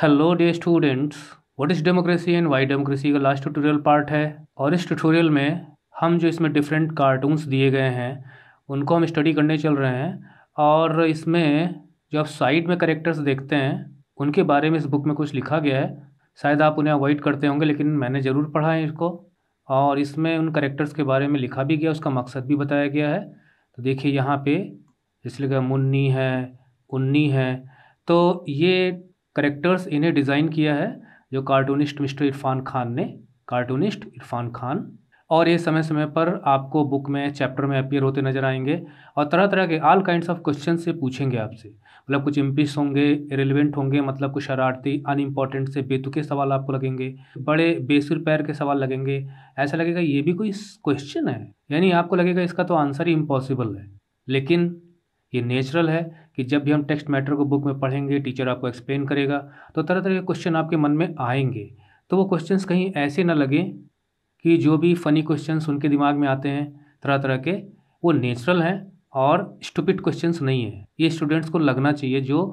hello dear students what is democracy and why democracy का last tutorial part है और इस ट्यूटोरियल में हम जो इसमें डिफरेंट कार्टून्स दिए गए हैं उनको हम स्टडी करने चल रहे हैं और इसमें जो आप साइड में करेक्टर्स देखते हैं उनके बारे में इस बुक में कुछ लिखा गया है शायद आप उन्हें अवॉइड करते होंगे लेकिन मैंने ज़रूर पढ़ा है इसको और इसमें उन करेक्टर्स के बारे में लिखा भी गया उसका मकसद भी बताया गया है तो देखिए यहाँ पे इसलिए मुन्नी है उन्नी है तो ये करेक्टर्स इन्हें डिज़ाइन किया है जो कार्टूनिस्ट मिस्टर इरफान खान ने कार्टूनिस्ट इरफान खान और ये समय समय पर आपको बुक में चैप्टर में अपियर होते नजर आएंगे और तरह तरह के ऑल काइंड्स ऑफ क्वेश्चन से पूछेंगे आपसे मतलब कुछ इम्पिस होंगे रिलिवेंट होंगे मतलब कुछ शरारती अनइम्पॉर्टेंट से बेतुके सवाल आपको लगेंगे बड़े बेसुर पैर के सवाल लगेंगे ऐसा लगेगा ये भी कोई क्वेश्चन है यानी आपको लगेगा इसका तो आंसर ही इम्पॉसिबल है लेकिन ये नेचुरल है कि जब भी हम टेक्स्ट मैटर को बुक में पढ़ेंगे टीचर आपको एक्सप्लेन करेगा तो तरह तरह के क्वेश्चन आपके मन में आएंगे तो वो क्वेश्चंस कहीं ऐसे ना लगे कि जो भी फ़नी क्वेश्चंस उनके दिमाग में आते हैं तरह तरह के वो नेचुरल हैं और स्टूपिड क्वेश्चंस नहीं हैं ये स्टूडेंट्स को लगना चाहिए जो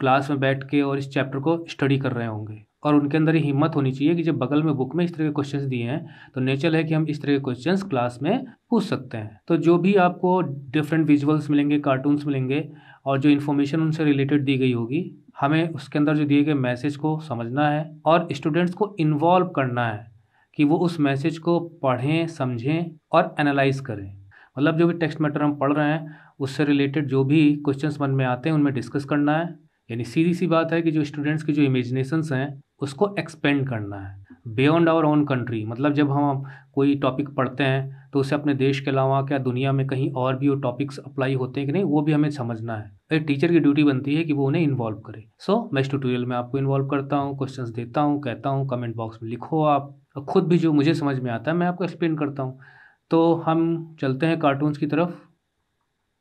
क्लास में बैठ के और इस चैप्टर को स्टडी कर रहे होंगे और उनके अंदर ही हिम्मत होनी चाहिए कि जब बगल में बुक में इस तरह के क्वेश्चंस दिए हैं तो नेचुरल है कि हम इस तरह के क्वेश्चंस क्लास में पूछ सकते हैं तो जो भी आपको डिफरेंट विजुअल्स मिलेंगे कार्टून्स मिलेंगे और जो इन्फॉर्मेशन उनसे रिलेटेड दी गई होगी हमें उसके अंदर जो दिए गए मैसेज को समझना है और स्टूडेंट्स को इन्वॉल्व करना है कि वो उस मैसेज को पढ़ें समझें और एनालाइज करें मतलब जो भी टेक्स्ट मैटर हम पढ़ रहे हैं उससे रिलेटेड जो भी क्वेश्चंस मन में आते हैं उनमें डिस्कस करना है यानी सीधी सी बात है कि जो स्टूडेंट्स की जो इमेजिनेशंस हैं उसको एक्सपेंड करना है बियॉन्ड आवर ओन कंट्री मतलब जब हम कोई टॉपिक पढ़ते हैं तो उसे अपने देश के अलावा क्या दुनिया में कहीं और भी वो टॉपिक्स अप्लाई होते हैं कि नहीं वो भी हमें समझना है एक टीचर की ड्यूटी बनती है कि वो उन्हें इन्वॉल्व करे सो so, मैं इस ट्यूटोरियल में आपको इन्वॉल्व करता हूँ क्वेश्चंस देता हूँ कहता हूँ कमेंट बॉक्स में लिखो आप और खुद भी जो मुझे समझ में आता है मैं आपको एक्सप्लेन करता हूँ तो हम चलते हैं कार्टून्स की तरफ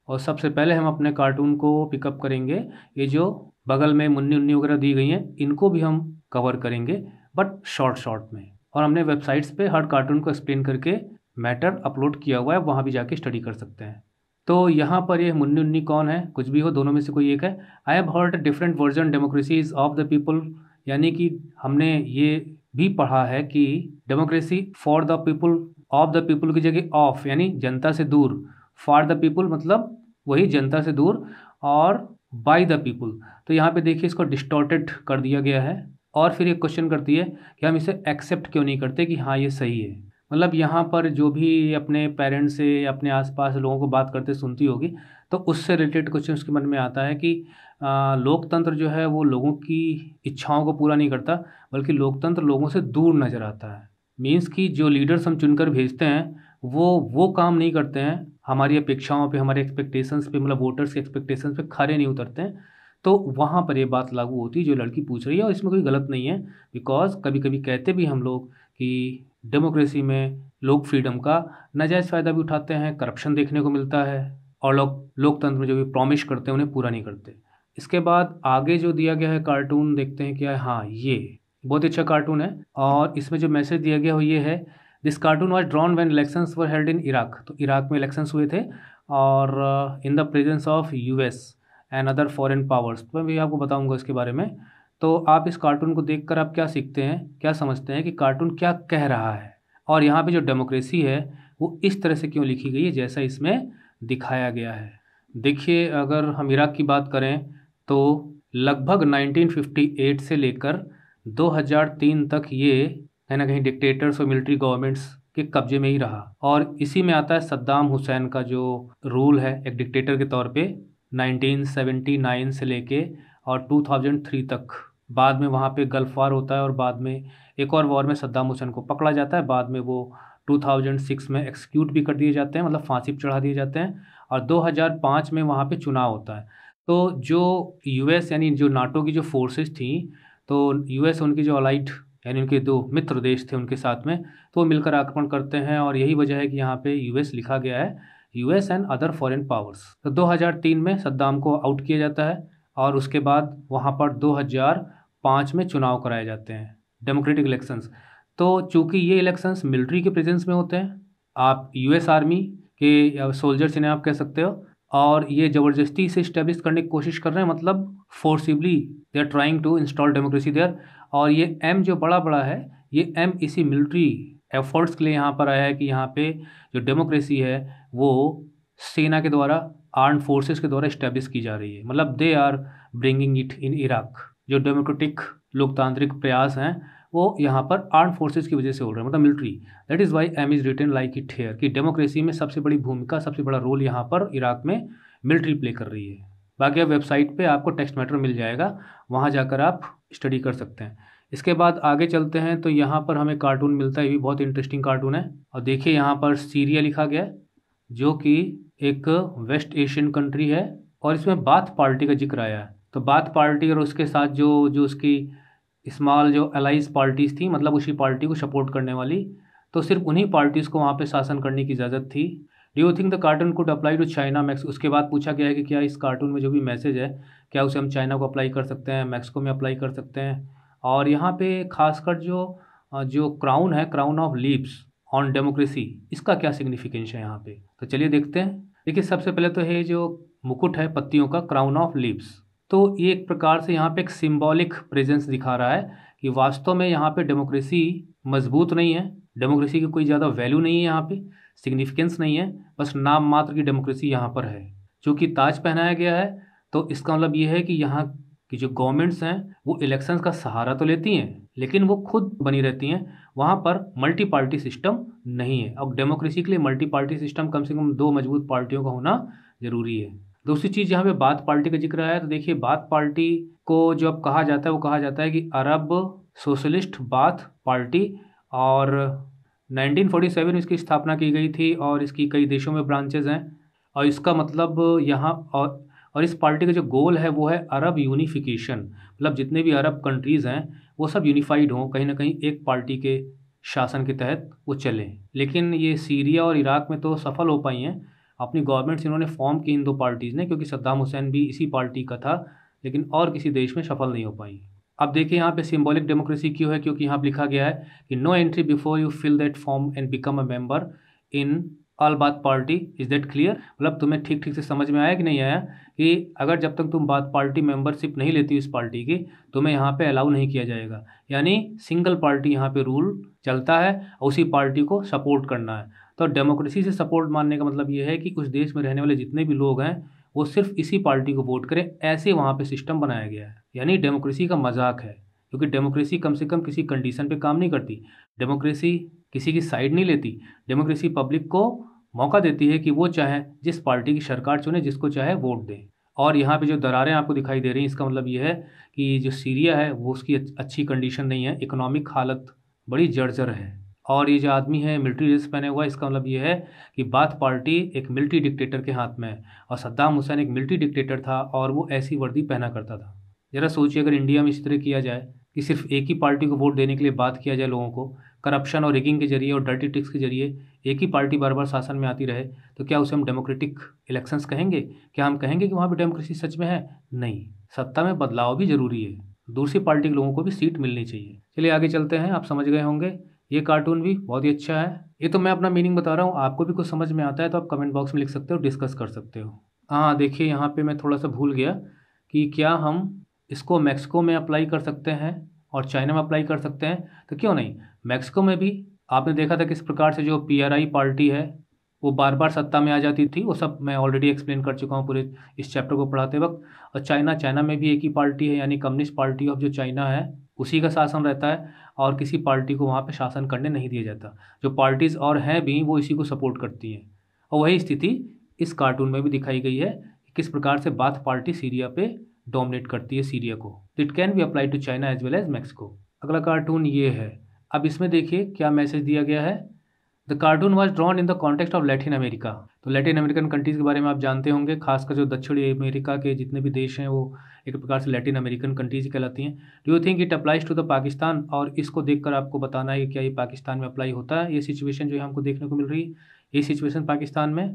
और सबसे पहले हम अपने कार्टून को पिकअप करेंगे ये जो बगल में मुन्नी उन्नी वगैरह दी गई हैं इनको भी हम कवर करेंगे बट शॉर्ट शॉर्ट में और हमने वेबसाइट्स पे हर कार्टून को एक्सप्लेन करके मैटर अपलोड किया हुआ है वहाँ भी जाके स्टडी कर सकते हैं तो यहाँ पर ये मुन्नी उन्नी कौन है कुछ भी हो दोनों में से कोई एक है I have heard different version democracies of the people यानी कि हमने ये भी पढ़ा है कि democracy for the people of the people की जगह ऑफ यानी जनता से दूर फॉर द पीपल मतलब वही जनता से दूर और बाय द पीपल तो यहाँ पे देखिए इसको डिस्टॉर्टेड कर दिया गया है और फिर एक क्वेश्चन करती है कि हम इसे एक्सेप्ट क्यों नहीं करते कि हाँ ये सही है मतलब यहाँ पर जो भी अपने पेरेंट्स से अपने आसपास लोगों को बात करते सुनती होगी तो उससे रिलेटेड क्वेश्चन उसके मन में आता है कि लोकतंत्र जो है वो लोगों की इच्छाओं को पूरा नहीं करता बल्कि लोकतंत्र लोगों से दूर नज़र आता है मीन्स कि जो लीडर्स हम चुनकर भेजते हैं वो वो काम नहीं करते हैं हमारी अपेक्षाओं पे हमारे एक्सपेक्टेशंस पे मतलब वोटर्स के एक्सपेक्टेशंस पे खड़े नहीं उतरते हैं तो वहाँ पर ये बात लागू होती है जो लड़की पूछ रही है और इसमें कोई गलत नहीं है बिकॉज कभी कभी कहते भी हम लोग कि डेमोक्रेसी में लोग फ्रीडम का नाजायज़ फ़ायदा भी उठाते हैं करप्शन देखने को मिलता है और लोग लोकतंत्र में जो भी प्रॉमिश करते हैं उन्हें पूरा नहीं करते इसके बाद आगे जो दिया गया है कार्टून देखते हैं क्या है हाँ ये बहुत अच्छा कार्टून है और इसमें जो मैसेज दिया गया हो ये है this cartoon was drawn when elections were held in Iraq तो इराक में इलेक्शंस हुए थे और in the presence of US and other foreign powers मैं भी आपको बताऊंगा इसके बारे में तो आप इस कार्टून को देखकर आप क्या सीखते हैं क्या समझते हैं कि कार्टून क्या कह रहा है और यहाँ पे जो डेमोक्रेसी है वो इस तरह से क्यों लिखी गई है जैसा इसमें दिखाया गया है देखिए अगर हम इराक की बात करें तो लगभग 1958 से लेकर 2003 तक ये कहीं ना कहीं डिक्टेटर्स और मिलिट्री गवर्नमेंट्स के कब्जे में ही रहा और इसी में आता है सद्दाम हुसैन का जो रूल है एक डिक्टेटर के तौर पे 1979 से लेके और 2003 तक बाद में वहाँ पे गल्फ़ वार होता है और बाद में एक और वॉर में सद्दाम हुसैन को पकड़ा जाता है बाद में वो 2006 में एक्सक्यूट भी कर दिए जाते हैं मतलब फांसी चढ़ा दिए जाते हैं और 2005 में वहाँ पे चुनाव होता है तो जो यूएस यानी जो नाटो की जो फोर्सेस थी तो यूएस उनकी जो अलाइट यानी उनके दो मित्र देश थे उनके साथ में तो वो मिलकर आक्रमण करते हैं और यही वजह है कि यहाँ पे यूएस लिखा गया है US and other foreign powers तो 2003 में सद्दाम को आउट किया जाता है और उसके बाद वहाँ पर 2005 में चुनाव कराए जाते हैं डेमोक्रेटिक इलेक्शंस तो चूंकि ये इलेक्शंस मिलिट्री के प्रेजेंस में होते हैं आप यूएस आर्मी के सोल्जर्स इन्हें आप कह सकते हो और ये ज़बरदस्ती इसे इस्टेब्लिश करने की कोशिश कर रहे हैं मतलब forcibly they are trying to install democracy there और ये एम जो बड़ा बड़ा है ये एम इसी मिलिट्री एफर्ट्स के लिए यहाँ पर आया है कि यहाँ पे जो डेमोक्रेसी है वो सेना के द्वारा आर्म फोर्सेस के द्वारा इस्टेब्लिश की जा रही है मतलब they are bringing it in Iraq जो डेमोक्रेटिक लोकतांत्रिक प्रयास हैं वो यहाँ पर आर्म फोर्सेस की वजह से हो रहे हैं मतलब military that is why aim is written like it here कि डेमोक्रेसी में सबसे बड़ी भूमिका सबसे बड़ा रोल यहाँ पर इराक में मिलिट्री प्ले कर रही है बाकी आप वेबसाइट पे आपको टेक्स्ट मैटर मिल जाएगा वहाँ जाकर आप स्टडी कर सकते हैं इसके बाद आगे चलते हैं तो यहाँ पर हमें कार्टून मिलता है ये भी बहुत इंटरेस्टिंग कार्टून है और देखिए यहाँ पर सीरिया लिखा गया है जो कि एक वेस्ट एशियन कंट्री है और इसमें बाथ पार्टी का जिक्र आया है तो बाथ पार्टी और उसके साथ जो जो उसकी इस्माल जो अलाइज पार्टीज़ थी मतलब उसी पार्टी को सपोर्ट करने वाली तो सिर्फ उन्हीं पार्टीज़ को वहाँ पर शासन करने की इजाज़त थी do you think the cartoon could apply to China Mexico उसके बाद पूछा गया है कि क्या इस कार्टून में जो भी मैसेज है क्या उसे हम चाइना को अप्लाई कर सकते हैं मैक्सिको में अप्लाई कर सकते हैं और यहाँ पे खासकर जो जो क्राउन है crown of leaps on democracy इसका क्या सिग्निफिकेंस है यहाँ पे तो चलिए देखते हैं देखिए सबसे पहले तो ये जो मुकुट है पत्तियों का क्राउन ऑफ लीप्स तो ये एक प्रकार से यहाँ पे एक सिम्बॉलिक प्रेजेंस दिखा रहा है कि वास्तव में यहाँ पे डेमोक्रेसी मजबूत नहीं है डेमोक्रेसी की कोई ज़्यादा वैल्यू नहीं है यहाँ पे सिग्निफिकेंस नहीं है बस नाम मात्र की डेमोक्रेसी यहाँ पर है चूँकि ताज पहनाया गया है तो इसका मतलब ये है कि यहाँ कि जो गवर्नमेंट्स हैं वो इलेक्शंस का सहारा तो लेती हैं लेकिन वो खुद बनी रहती हैं वहाँ पर मल्टी पार्टी सिस्टम नहीं है और डेमोक्रेसी के लिए मल्टी पार्टी सिस्टम कम से कम दो मजबूत पार्टियों का होना ज़रूरी है दूसरी चीज़ यहाँ पे बात पार्टी का जिक्र आया तो देखिए बात पार्टी को जो अब कहा जाता है वो कहा जाता है कि अरब सोशलिस्ट बात पार्टी और 1947 में इसकी स्थापना की गई थी और इसकी कई देशों में ब्रांचेज हैं और इसका मतलब यहाँ और और इस पार्टी का जो गोल है वो है अरब यूनिफिकेशन मतलब जितने भी अरब कंट्रीज़ हैं वो सब यूनिफाइड हों कहीं ना कहीं एक पार्टी के शासन के तहत वो चलें लेकिन ये सीरिया और इराक में तो सफल हो पाई हैं अपनी गवर्नमेंट्स इन्होंने फॉर्म की इन दो पार्टीज़ ने क्योंकि सद्दाम हुसैन भी इसी पार्टी का था लेकिन और किसी देश में सफल नहीं हो पाई अब देखिए यहाँ पे सिंबॉलिक डेमोक्रेसी क्यों है क्योंकि यहाँ पर लिखा गया है कि no entry before you fill that form and become a member in all Baath party is that clear मतलब तुम्हें ठीक ठीक से समझ में आया कि नहीं आया कि अगर जब तक तुम बात पार्टी मेंबरशिप नहीं लेती उस पार्टी की तुम्हें यहाँ पे अलाउ नहीं किया जाएगा यानी सिंगल पार्टी यहाँ पे रूल चलता है और उसी पार्टी को सपोर्ट करना है तो डेमोक्रेसी से सपोर्ट मानने का मतलब ये है कि उस देश में रहने वाले जितने भी लोग हैं वो सिर्फ इसी पार्टी को वोट करें ऐसे वहाँ पर सिस्टम बनाया गया है यानी डेमोक्रेसी का मजाक है क्योंकि डेमोक्रेसी कम से कम किसी कंडीशन पर काम नहीं करती डेमोक्रेसी किसी की साइड नहीं लेती डेमोक्रेसी पब्लिक को मौका देती है कि वो चाहे जिस पार्टी की सरकार चुने जिसको चाहे वोट दें और यहाँ पे जो दरारें आपको दिखाई दे रही हैं इसका मतलब ये है कि जो सीरिया है वो उसकी अच्छी कंडीशन नहीं है इकोनॉमिक हालत बड़ी जर्जर है और ये जो आदमी है मिलिट्री ड्रेस पहने हुआ इसका मतलब ये है कि बात पार्टी एक मिलिट्री डिक्टेटर के हाथ में है और सद्दाम हुसैन एक मिलिट्री डिक्टेटर था और वो ऐसी वर्दी पहना करता था ज़रा सोचिए अगर इंडिया में इस तरह किया जाए कि सिर्फ एक ही पार्टी को वोट देने के लिए बात किया जाए लोगों को करप्शन और रिगिंग के जरिए और डर्टी ट्रिक्स के जरिए एक ही पार्टी बार बार शासन में आती रहे तो क्या उसे हम डेमोक्रेटिक इलेक्शंस कहेंगे क्या हम कहेंगे कि वहाँ पर डेमोक्रेसी सच में है नहीं सत्ता में बदलाव भी जरूरी है दूसरी पार्टी के लोगों को भी सीट मिलनी चाहिए चलिए आगे चलते हैं आप समझ गए होंगे ये कार्टून भी बहुत ही अच्छा है ये तो मैं अपना मीनिंग बता रहा हूँ आपको भी कुछ समझ में आता है तो आप कमेंट बॉक्स में लिख सकते हो डिस्कस कर सकते हो हाँ देखिए यहाँ पे मैं थोड़ा सा भूल गया कि क्या हम इसको मैक्सिको में अप्लाई कर सकते हैं और चाइना में अप्लाई कर सकते हैं तो क्यों नहीं मैक्सिको में भी आपने देखा था किस प्रकार से जो पी पार्टी है वो बार बार सत्ता में आ जाती थी वो सब मैं ऑलरेडी एक्सप्लेन कर चुका हूँ पूरे इस चैप्टर को पढ़ाते वक्त और चाइना चाइना में भी एक ही पार्टी है यानी कम्युनिस्ट पार्टी ऑफ जो चाइना है उसी का शासन रहता है और किसी पार्टी को वहाँ पर शासन करने नहीं दिया जाता जो पार्टीज़ और हैं भी वो इसी को सपोर्ट करती हैं और वही स्थिति इस कार्टून में भी दिखाई गई है किस प्रकार से बाथ पार्टी सीरिया पे डोमिनेट करती है सीरिया को it can be apply to China as well as Mexico अगला कार्टून ये है अब इसमें देखिए क्या मैसेज दिया गया है the cartoon was drawn in the context of Latin America तो लैटिन अमेरिकन कंट्रीज़ के बारे में आप जानते होंगे खासकर जो दक्षिणी अमेरिका के जितने भी देश हैं वो एक प्रकार से लैटिन अमेरिकन कंट्रीज कहलाती हैं do you think it applies to the Pakistan और इसको देखकर आपको बताना है कि क्या ये पाकिस्तान में अप्लाई होता है ये सिचुएशन जो है हमको देखने को मिल रही है ये सिचुएशन पाकिस्तान में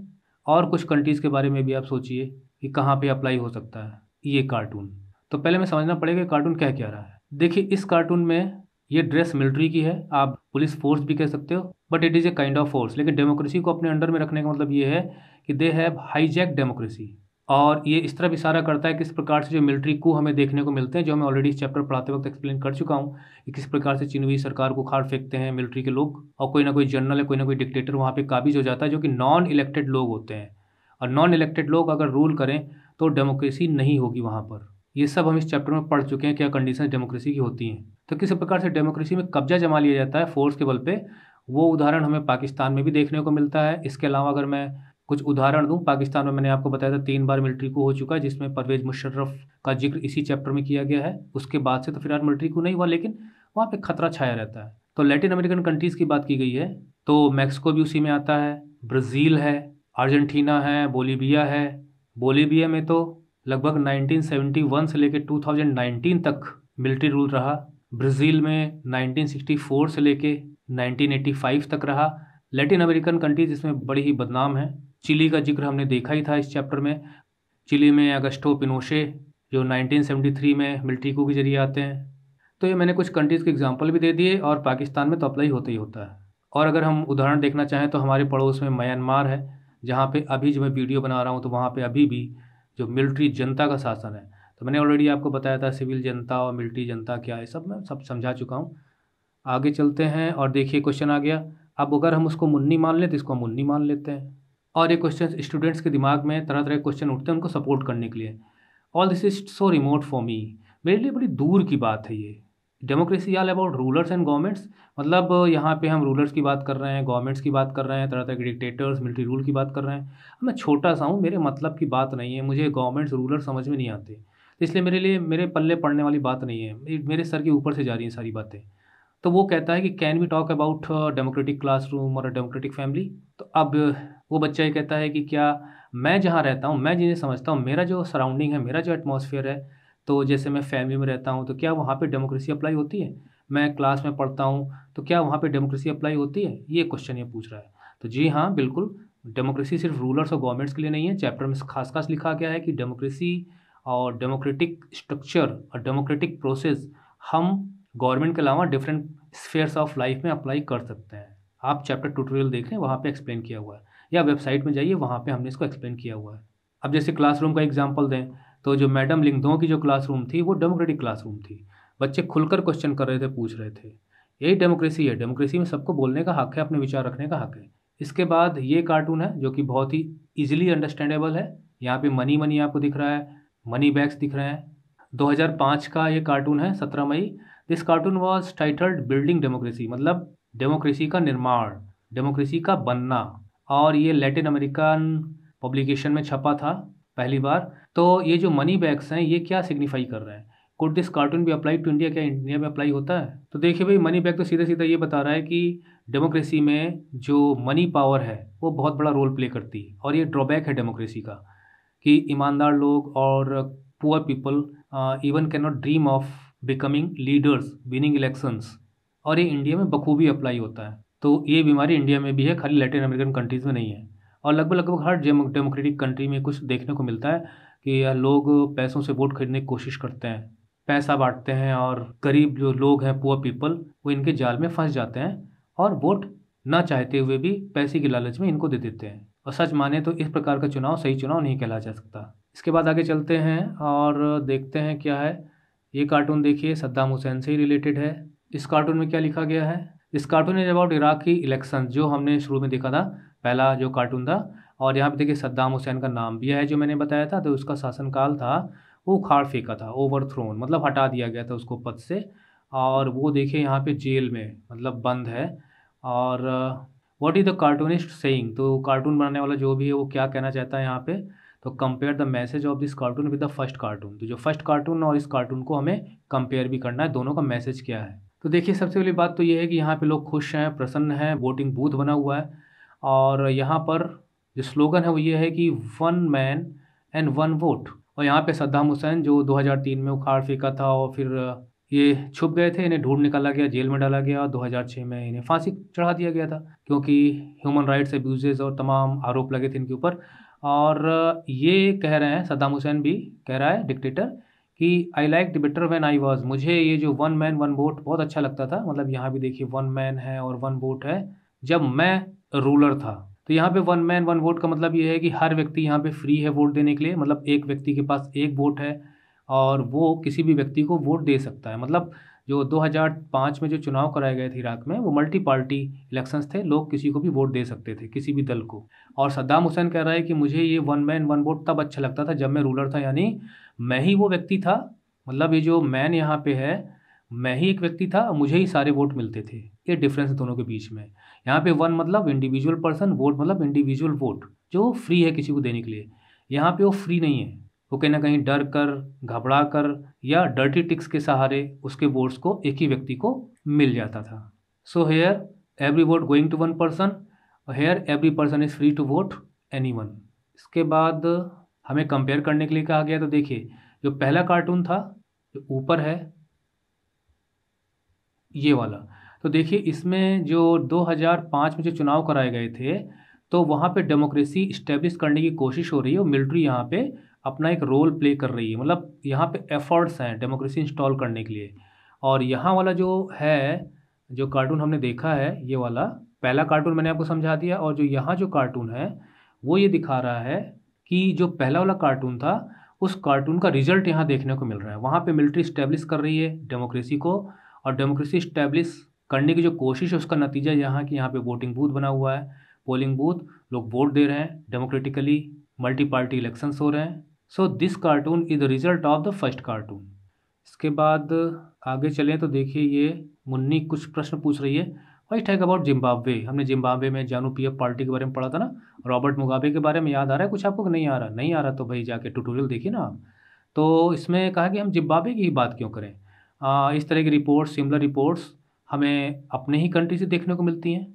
और कुछ कंट्रीज़ के बारे में भी आप सोचिए कि कहाँ पर अप्लाई हो सकता है ये कार्टून तो पहले हमें समझना पड़ेगा कार्टून कह क्या रहा है देखिए इस कार्टून में ये ड्रेस मिलिट्री की है आप पुलिस फोर्स भी कह सकते हो but it is a kind of force लेकिन डेमोक्रेसी को अपने अंडर में रखने का मतलब ये है कि दे हैव हाईजैक डेमोक्रेसी और ये इस तरह इशारा करता है किस प्रकार से जो मिलिट्री को हमें देखने को मिलते हैं जो मैं ऑलरेडी इस चैप्टर पढ़ाते वक्त एक्सप्लेन कर चुका हूँ कि किस प्रकार से चीनवी सरकार को खाड़ फेंकते हैं मिलिट्री के लोग और कोई ना कोई जनरल या कोई ना कोई डिक्टेटर वहाँ पर काबिज हो जाता है जो कि नॉन इलेक्टेड लोग होते हैं और नॉन इलेक्टेड लोग अगर रूल करें तो डेमोक्रेसी नहीं होगी वहाँ पर ये सब हम इस चैप्टर में पढ़ चुके हैं क्या कंडीशन डेमोक्रेसी की होती हैं तो किस प्रकार से डेमोक्रेसी में कब्जा जमा लिया जाता है फोर्स के बल पे वो उदाहरण हमें पाकिस्तान में भी देखने को मिलता है इसके अलावा अगर मैं कुछ उदाहरण दूं पाकिस्तान में मैंने आपको बताया था तीन बार मिलिट्री को हो चुका है जिसमें परवेज मुशर्रफ का जिक्र इसी चैप्टर में किया गया है उसके बाद से तो फिलहाल मिलिट्री को नहीं हुआ लेकिन वहाँ पर खतरा छाया रहता है तो लैटिन अमेरिकन कंट्रीज़ की बात की गई है तो मैक्सिको भी उसी में आता है ब्राज़ील है अर्जेंटीना है बोलीबिया है बोलीबिया में तो लगभग 1971 से लेकर 2019 तक मिलिट्री रूल रहा ब्राज़ील में 1964 से लेकर 1985 तक रहा लैटिन अमेरिकन कंट्रीज इसमें बड़ी ही बदनाम है चिली का जिक्र हमने देखा ही था इस चैप्टर में चिली में अगस्टो पिनोशे जो 1973 में मिलिट्री को के जरिए आते हैं तो ये मैंने कुछ कंट्रीज़ के एग्जाम्पल भी दे दिए और पाकिस्तान में तो अप्लाई होता ही होता है और अगर हम उदाहरण देखना चाहें तो हमारे पड़ोस में म्यांमार है जहाँ पे अभी जो मैं वीडियो बना रहा हूँ तो वहाँ पे अभी भी जो मिलिट्री जनता का शासन है तो मैंने ऑलरेडी आपको बताया था सिविल जनता और मिलिट्री जनता क्या है सब मैं सब समझा चुका हूँ आगे चलते हैं और देखिए क्वेश्चन आ गया अब अगर हम उसको मुन्नी मान लें तो इसको मुन्नी मान लेते हैं और ये क्वेश्चन स्टूडेंट्स के दिमाग में तरह तरह के क्वेश्चन उठते हैं उनको सपोर्ट करने के लिए all this is so remote for me मेरे लिए बड़ी दूर की बात है ये democracy all about rulers and governments मतलब यहाँ पे हम रूलर्स की बात कर रहे हैं गवर्नमेंट्स की बात कर रहे हैं तरह तरह के डिक्टेटर्स मिलिट्री रूल की बात कर रहे हैं मैं छोटा सा हूँ मेरे मतलब की बात नहीं है मुझे गवर्नमेंट्स रूलर समझ में नहीं आते इसलिए मेरे लिए मेरे पल्ले पड़ने वाली बात नहीं है मेरे सर के ऊपर से जा रही हैं सारी बातें तो वो कहता है कि can we talk about democratic classroom और अ डेमोक्रेटिक फैमिली तो अब वो बच्चा ये कहता है कि क्या मैं जहाँ रहता हूँ मैं जिन्हें समझता हूँ मेरा जो सराउंडिंग है मेरा जो एटमोसफियर है तो जैसे मैं फैमिली में रहता हूँ तो क्या वहाँ पर डेमोक्रेसी अप्लाई होती है मैं क्लास में पढ़ता हूँ तो क्या वहाँ पे डेमोक्रेसी अप्लाई होती है ये क्वेश्चन ये पूछ रहा है तो जी हाँ बिल्कुल डेमोक्रेसी सिर्फ रूलर्स और गवर्नमेंट्स के लिए नहीं है चैप्टर में खास खास लिखा गया है कि डेमोक्रेसी और डेमोक्रेटिक स्ट्रक्चर और डेमोक्रेटिक प्रोसेस हम गवर्नमेंट के अलावा डिफरेंट स्फेयर्स ऑफ लाइफ में अप्लाई कर सकते हैं आप चैप्टर ट्यूटोरियल देख लें वहाँ पर एक्सप्लेन किया हुआ है या वेबसाइट में जाइए वहाँ पर हमने इसको एक्सप्लेन किया हुआ है अब जैसे क्लासरूम का एग्जाम्पल दें तो जो मैडम लिंगदों की जो क्लासरूम थी वो डेमोक्रेटिक क्लासरूम थी बच्चे खुलकर क्वेश्चन कर रहे थे पूछ रहे थे यही डेमोक्रेसी है डेमोक्रेसी में सबको बोलने का हक है अपने विचार रखने का हक है इसके बाद ये कार्टून है जो कि बहुत ही ईजिली अंडरस्टैंडेबल है यहाँ पे मनी मनी आपको दिख रहा है मनी बैग्स दिख रहे हैं 2005 का ये कार्टून है 17 मई this cartoon was titled building democracy मतलब डेमोक्रेसी का निर्माण डेमोक्रेसी का बनना और ये लैटिन अमेरिकन पब्लिकेशन में छपा था पहली बार तो ये जो मनी बैग्स हैं ये क्या सिग्निफाई कर रहे हैं कुड दिस कार्टून भी अप्लाई टू इंडिया क्या इंडिया में अप्लाई होता है तो देखिए भाई मनी बैग तो सीधा सीधा ये बता रहा है कि डेमोक्रेसी में जो मनी पावर है वो बहुत बड़ा रोल प्ले करती है और ये ड्रॉबैक है डेमोक्रेसी का कि ईमानदार लोग और poor people even can not dream of becoming leaders winning elections और ये इंडिया में बखूबी अप्लाई होता है तो ये बीमारी इंडिया में भी है खाली लैटिन अमेरिकन कंट्रीज़ में नहीं है और लगभग लगभग हर डेमोक्रेटिक कंट्री में कुछ देखने को मिलता है कि लोग पैसों से वोट खरीदने की कोशिश करते हैं पैसा बांटते हैं और गरीब जो लोग हैं पुअर पीपल वो इनके जाल में फंस जाते हैं और वोट ना चाहते हुए भी पैसे की लालच में इनको दे देते हैं और सच माने तो इस प्रकार का चुनाव सही चुनाव नहीं कहला जा सकता इसके बाद आगे चलते हैं और देखते हैं क्या है ये कार्टून देखिए सद्दाम हुसैन से ही रिलेटेड है इस कार्टून में क्या लिखा गया है इस कार्टून इज अबाउट इराक की इलेक्शन जो हमने शुरू में देखा था पहला जो कार्टून था और यहाँ पे देखिए सद्दाम हुसैन का नाम भी है जो मैंने बताया था तो उसका शासनकाल था वो उखाड़ फेंका था ओवरथ्रोन मतलब हटा दिया गया था उसको पद से और वो देखे यहाँ पे जेल में मतलब बंद है और what is the cartoonist saying तो कार्टून बनाने वाला जो भी है वो क्या कहना चाहता है यहाँ पे तो compare the message of this cartoon with the first cartoon तो जो फर्स्ट कार्टून और इस कार्टून को हमें कंपेयर भी करना है दोनों का मैसेज क्या है तो देखिए सबसे पहली बात तो ये है कि यहाँ पे लोग खुश हैं प्रसन्न हैं वोटिंग बूथ बना हुआ है और यहाँ पर जो स्लोगन है वो ये है कि one man and one vote और यहाँ पे सद्दाम हुसैन जो 2003 में उखाड़ फेंका था और फिर ये छुप गए थे इन्हें ढूंढ निकाला गया जेल में डाला गया और 2006 में इन्हें फांसी चढ़ा दिया गया था क्योंकि ह्यूमन राइट्स एब्यूजेज और तमाम आरोप लगे थे इनके ऊपर और ये कह रहे हैं सद्दाम हुसैन भी कह रहा है डिक्टेटर कि I like the better when I was मुझे ये जो वन मैन वन वोट बहुत अच्छा लगता था मतलब यहाँ भी देखिए वन मैन है और वन वोट है जब मैं रूलर था तो यहाँ पे वन मैन वन वोट का मतलब ये है कि हर व्यक्ति यहाँ पे फ्री है वोट देने के लिए मतलब एक व्यक्ति के पास एक वोट है और वो किसी भी व्यक्ति को वोट दे सकता है मतलब जो 2005 में जो चुनाव कराए गए थे इराक में वो मल्टी पार्टी इलेक्शंस थे लोग किसी को भी वोट दे सकते थे किसी भी दल को और सद्दाम हुसैन कह रहा है कि मुझे ये वन मैन वन वोट तब अच्छा लगता था जब मैं रूलर था यानी मैं ही वो व्यक्ति था मतलब ये जो मैन यहाँ पे है मैं ही एक व्यक्ति था मुझे ही सारे वोट मिलते थे ये डिफरेंस है दोनों के बीच में यहाँ पे वन मतलब इंडिविजुअल पर्सन वोट मतलब इंडिविजुअल वोट जो फ्री है किसी को देने के लिए यहाँ पे वो फ्री नहीं है वो कहीं ना कहीं डर कर घबरा कर या डर्टी टिक्स के सहारे उसके वोट्स को एक ही व्यक्ति को मिल जाता था so here every vote going to one person here every person is free to vote anyone इसके बाद हमें कंपेयर करने के लिए कहा गया तो देखिए जो पहला कार्टून था जो ऊपर है ये वाला तो देखिए इसमें जो 2005 में जो चुनाव कराए गए थे तो वहाँ पे डेमोक्रेसी इस्टेब्लिश करने की कोशिश हो रही है और मिलिट्री यहाँ पे अपना एक रोल प्ले कर रही है मतलब यहाँ पे एफर्ट्स हैं डेमोक्रेसी इंस्टॉल करने के लिए और यहाँ वाला जो है जो कार्टून हमने देखा है ये वाला पहला कार्टून मैंने आपको समझा दिया और जो यहाँ जो कार्टून है वो ये दिखा रहा है कि जो पहला वाला कार्टून था उस कार्टून का रिजल्ट यहाँ देखने को मिल रहा है वहाँ पे मिलिट्री इस्टेब्लिश कर रही है डेमोक्रेसी को और डेमोक्रेसी इस्टेब्लिश करने की जो कोशिश है उसका नतीजा यहाँ कि यहाँ पे वोटिंग बूथ बना हुआ है पोलिंग बूथ लोग वोट दे रहे हैं डेमोक्रेटिकली मल्टी पार्टी इलेक्शंस हो रहे हैं so this cartoon is the result of the first cartoon इसके बाद आगे चलें तो देखिए ये मुन्नी कुछ प्रश्न पूछ रही है वाई टैक अबाउट जिम्बाब्वे हमने जिम्बाब्वे में जानू पी पार्टी के बारे में पढ़ा था ना रॉबर्ट मुगाबे के बारे में याद आ रहा है कुछ आपको नहीं आ रहा नहीं आ रहा तो भाई जाके ट्यूटोरियल देखिए ना आप तो इसमें कहा कि हम जिम्बाब्वे की ही बात क्यों करें आ, इस तरह की रिपोर्ट्स सिमिलर रिपोर्ट्स हमें अपने ही कंट्री से देखने को मिलती हैं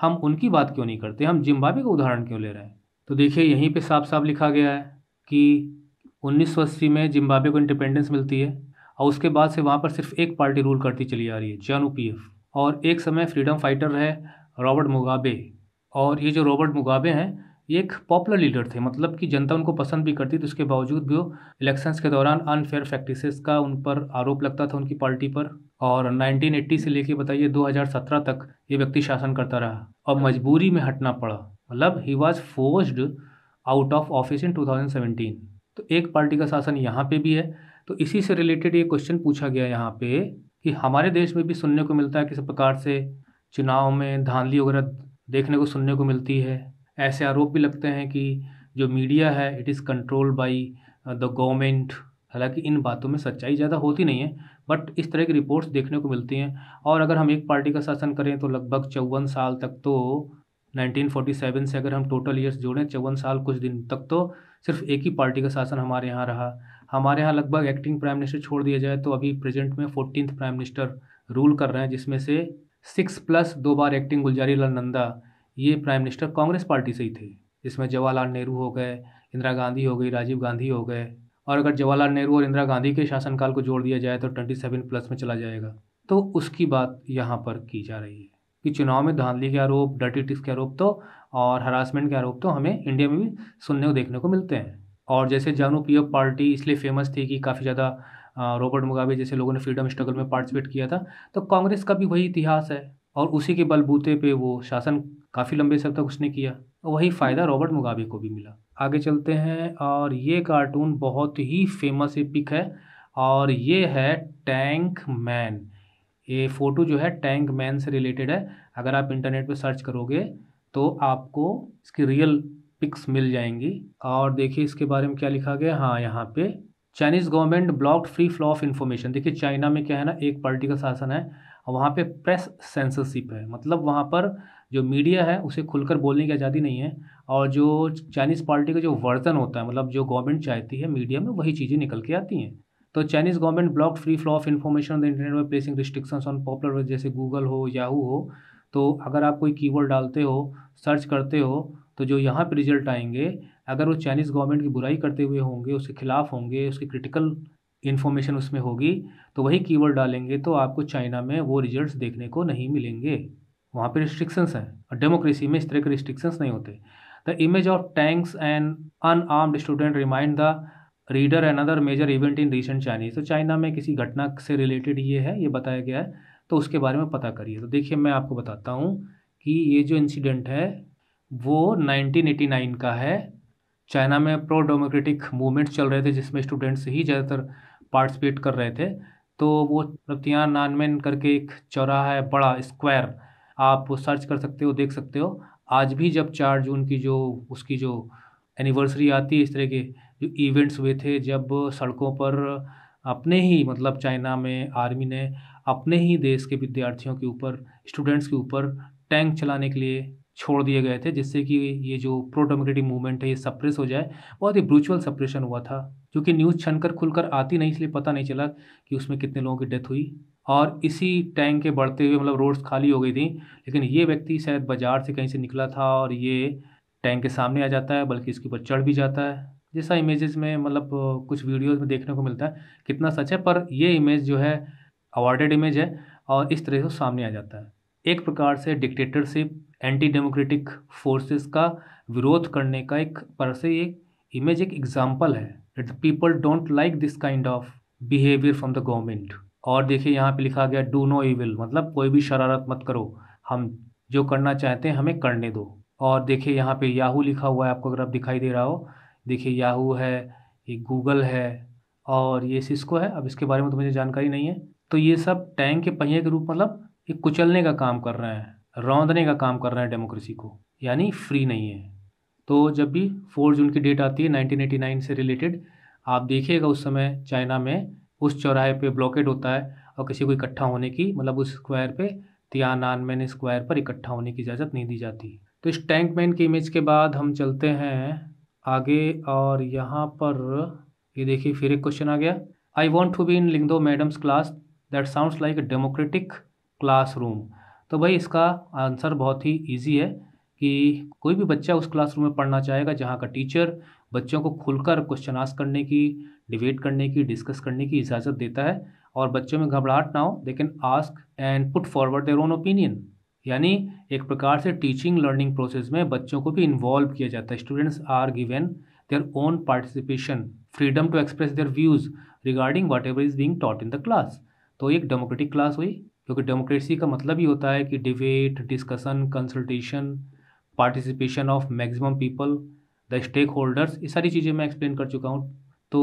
हम उनकी बात क्यों नहीं करते हम जिम्बाब्वे का उदाहरण क्यों ले रहे हैं तो देखिए यहीं पे साफ साफ लिखा गया है कि उन्नीस में जिम्बाब्वे को इंडिपेंडेंस मिलती है और उसके बाद से वहाँ पर सिर्फ एक पार्टी रूल करती चली आ रही है जानू पी और एक समय फ्रीडम फाइटर है रॉबर्ट मुगाबे और ये जो रॉबर्ट मुगाबे हैं ये एक पॉपुलर लीडर थे मतलब कि जनता उनको पसंद भी करती थी तो उसके बावजूद भी वो इलेक्शंस के दौरान अनफेयर प्रैक्टिसेस का उन पर आरोप लगता था उनकी पार्टी पर और 1980 से लेके बताइए 2017 तक ये व्यक्ति शासन करता रहा और मजबूरी में हटना पड़ा मतलब ही was forced out of office in 2017 तो एक पार्टी का शासन यहाँ पे भी है तो इसी से रिलेटेड ये क्वेश्चन पूछा गया यहाँ पे कि हमारे देश में भी सुनने को मिलता है किस प्रकार से चुनाव में धांधली वगैरह देखने को सुनने को मिलती है ऐसे आरोप भी लगते हैं कि जो मीडिया है it is controlled by the government हालांकि इन बातों में सच्चाई ज़्यादा होती नहीं है बट इस तरह की रिपोर्ट्स देखने को मिलती हैं और अगर हम एक पार्टी का शासन करें तो लगभग चौवन साल तक तो 1947 से अगर हम टोटल ईयर्स जोड़ें चौवन साल कुछ दिन तक तो सिर्फ एक ही पार्टी का शासन हमारे यहाँ रहा हमारे यहाँ लगभग एक्टिंग प्राइम मिनिस्टर छोड़ दिया जाए तो अभी प्रेजेंट में फोर्टीन प्राइम मिनिस्टर रूल कर रहे हैं जिसमें से सिक्स प्लस दो बार एक्टिंग गुलजारी लाल नंदा ये प्राइम मिनिस्टर कांग्रेस पार्टी से ही थे जिसमें जवाहरलाल नेहरू हो गए इंदिरा गांधी हो गई राजीव गांधी हो गए और अगर जवाहरलाल नेहरू और इंदिरा गांधी के शासनकाल को जोड़ दिया जाए तो ट्वेंटी सेवन प्लस में चला जाएगा तो उसकी बात यहाँ पर की जा रही है कि चुनाव में धांधली के आरोप डर्टी टिक्स के आरोप तो और हरासमेंट के आरोप तो हमें इंडिया में भी सुनने को देखने को मिलते हैं और जैसे जानू पी पार्टी इसलिए फेमस थी कि काफ़ी ज़्यादा रॉबर्ट मुगाबे जैसे लोगों ने फ्रीडम स्ट्रगल में पार्टिसिपेट किया था तो कांग्रेस का भी वही इतिहास है और उसी के बलबूते पे वो शासन काफ़ी लंबे समय तक उसने किया वही फ़ायदा रॉबर्ट मुगाबे को भी मिला आगे चलते हैं और ये कार्टून बहुत ही फेमस ये पिक है और ये है टैंक मैन ये फ़ोटो जो है टैंक मैन से रिलेटेड है अगर आप इंटरनेट पर सर्च करोगे तो आपको इसकी रियल पिक्स मिल जाएंगी और देखिए इसके बारे में क्या लिखा गया हाँ यहाँ पे Chinese government blocked free flow of information देखिए चाइना में क्या है ना एक पार्टी का शासन है वहाँ पे प्रेस सेंसरशिप है मतलब वहाँ पर जो मीडिया है उसे खुलकर बोलने की आज़ादी नहीं है और जो चाइनीज़ पार्टी का जो वर्तन होता है मतलब जो गवर्नमेंट चाहती है मीडिया में वही चीज़ें निकल के आती हैं तो Chinese government block free flow of information on the internet में प्लेसिंग रिस्ट्रिक्शंस ऑन पॉपुलर जैसे गूगल हो याहू हो तो अगर आप कोई कीवर्ड डालते हो सर्च करते हो तो जो यहाँ पर रिजल्ट आएंगे अगर वो चाइनीज़ गवर्नमेंट की बुराई करते हुए होंगे उसके खिलाफ होंगे उसकी क्रिटिकल इन्फॉर्मेशन उसमें होगी तो वही कीवर्ड डालेंगे तो आपको चाइना में वो रिजल्ट्स देखने को नहीं मिलेंगे वहाँ पे रिस्ट्रिक्शंस हैं और डेमोक्रेसी में इस तरह के रिस्ट्रिक्शंस नहीं होते the image of tanks and unarmed student remind the reader and other major event in recent Chinese तो चाइना में किसी घटना से रिलेटेड ये है ये बताया गया है तो उसके बारे में पता करिए तो देखिए मैं आपको बताता हूँ कि ये जो इंसिडेंट है वो 1989 का है चाइना में प्रो डेमोक्रेटिक मूवमेंट्स चल रहे थे जिसमें स्टूडेंट्स ही ज़्यादातर पार्टिसिपेट कर रहे थे तो वो तियान नानमेन करके एक चौराहा है बड़ा स्क्वायर आप सर्च कर सकते हो देख सकते हो आज भी जब चार जून की जो उसकी जो एनिवर्सरी आती है इस तरह के जो इवेंट्स हुए थे जब सड़कों पर अपने ही मतलब चाइना में आर्मी ने अपने ही देश के विद्यार्थियों के ऊपर स्टूडेंट्स के ऊपर टैंक चलाने के लिए छोड़ दिए गए थे जिससे कि ये जो प्रो डेमोक्रेटिक मूवमेंट है ये सप्रेस हो जाए बहुत ही ब्रूचुअल सप्रेशन हुआ था क्योंकि न्यूज़ छनकर खुलकर आती नहीं इसलिए पता नहीं चला कि उसमें कितने लोगों की डेथ हुई और इसी टैंक के बढ़ते हुए मतलब रोड्स खाली हो गई थी लेकिन ये व्यक्ति शायद बाजार से कहीं से निकला था और ये टैंक के सामने आ जाता है बल्कि इसके ऊपर चढ़ भी जाता है जैसा इमेजेस में मतलब कुछ वीडियोस में देखने को मिलता है कितना सच है पर ये इमेज जो है अवार्डेड इमेज है और इस तरह से सामने आ जाता है एक प्रकार से डिक्टेटरशिप एंटी डेमोक्रेटिक फोर्सेस का विरोध करने का एक पर से एक इमेज एक एग्जाम्पल है the people don't like this kind of behaviour from the government और देखिए यहाँ पे लिखा गया डू नो इविल मतलब कोई भी शरारत मत करो हम जो करना चाहते हैं हमें करने दो और देखिए यहाँ पे याहू लिखा हुआ है आपको अगर आप दिखाई दे रहा हो देखिए याहू है ये गूगल है और ये सिस्को है अब इसके बारे में तो मुझे जानकारी नहीं है तो ये सब टैंक के पहिए के रूप मतलब ये कुचलने का काम कर रहे हैं रौंदने का काम कर रहे हैं डेमोक्रेसी को यानी फ्री नहीं है तो जब भी फोर जून की डेट आती है 1989 से रिलेटेड आप देखिएगा उस समय चाइना में उस चौराहे पे ब्लॉकेट होता है और किसी को इकट्ठा होने की मतलब उस स्क्वायर पे मैन स्क्वायर पर इकट्ठा होने की इजाज़त नहीं दी जाती तो इस टैंक मैन की इमेज के बाद हम चलते हैं आगे और यहाँ पर ये देखिए फिर एक क्वेश्चन आ गया I want to be in Lingdoh madam's class that sounds like democratic class तो भाई इसका आंसर बहुत ही ईजी है कि कोई भी बच्चा उस क्लासरूम में पढ़ना चाहेगा जहाँ का टीचर बच्चों को खुलकर क्वेश्चन आस करने की डिबेट करने की डिस्कस करने की इजाज़त देता है और बच्चों में घबराहट ना हो लेकिन ask and put forward their own opinion यानी एक प्रकार से टीचिंग लर्निंग प्रोसेस में बच्चों को भी इन्वॉल्व किया जाता है students are given their own participation freedom to express their views regarding whatever is being taught in the class तो एक डेमोक्रेटिक क्लास हुई क्योंकि डेमोक्रेसी का मतलब ही होता है कि debate discussion consultation participation of maximum people the stakeholders ये सारी चीज़ें मैं एक्सप्लेन कर चुका हूँ तो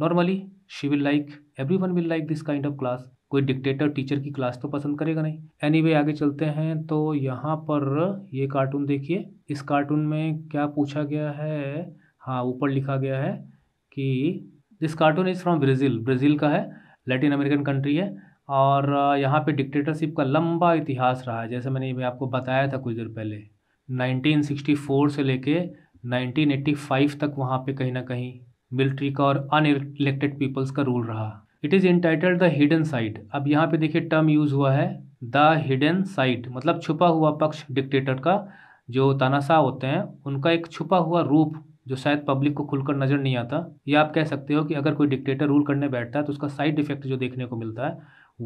normally she will like everyone will like this kind of class कोई डिक्टेटर टीचर की क्लास तो पसंद करेगा नहीं एनी anyway, आगे चलते हैं तो यहाँ पर ये कार्टून देखिए इस कार्टून में क्या पूछा गया है हाँ ऊपर लिखा गया है कि this cartoon is from Brazil Brazil का है लैटिन अमेरिकन कंट्री है और uh, यहाँ पे डिक्टेटरशिप का लंबा इतिहास रहा है जैसे मैंने आपको बताया था कुछ देर पहले 1964 से लेके 1985 तक वहाँ पे कहीं ना कहीं मिलिट्री का और अनइलेक्टेड पीपल्स का रूल रहा it is entitled the hidden side अब यहाँ पे देखिए टर्म यूज़ हुआ है द हिडन साइट मतलब छुपा हुआ पक्ष डिक्टेटर का जो तानाशाह होते हैं उनका एक छुपा हुआ रूप जो शायद पब्लिक को खुलकर नज़र नहीं आता या आप कह सकते हो कि अगर कोई डिक्टेटर रूल करने बैठता है तो उसका साइड इफेक्ट जो देखने को मिलता है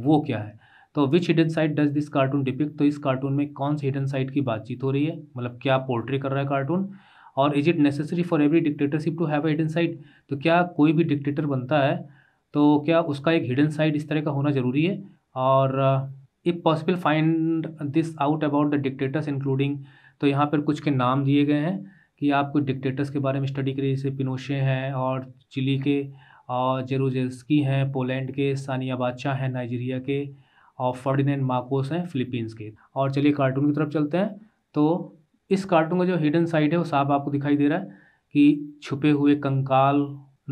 वो क्या है तो which hidden side does this cartoon depict तो इस कार्टून में कौन सी हिडन साइट की बातचीत हो रही है मतलब क्या पोल्ट्री कर रहा है कार्टून और is it necessary for every dictatorship to have hidden side तो क्या कोई भी डिक्टेटर बनता है तो क्या उसका एक हिडन साइड इस तरह का होना ज़रूरी है और if possible find this out about the dictators including तो यहाँ पर कुछ के नाम दिए गए हैं कि आप कुछ डिक्टेटर्स के बारे में स्टडी करिए जैसे पिनोशे हैं और चिली के और जेरोजेस्की हैं पोलैंड के सानिया बादशाह हैं नाइजीरिया के और फर्डिनेंड मार्कोस हैं फिलीपींस के और चलिए कार्टून की तरफ चलते हैं तो इस कार्टून का जो हिडन साइड है वो साफ आपको दिखाई दे रहा है कि छुपे हुए कंकाल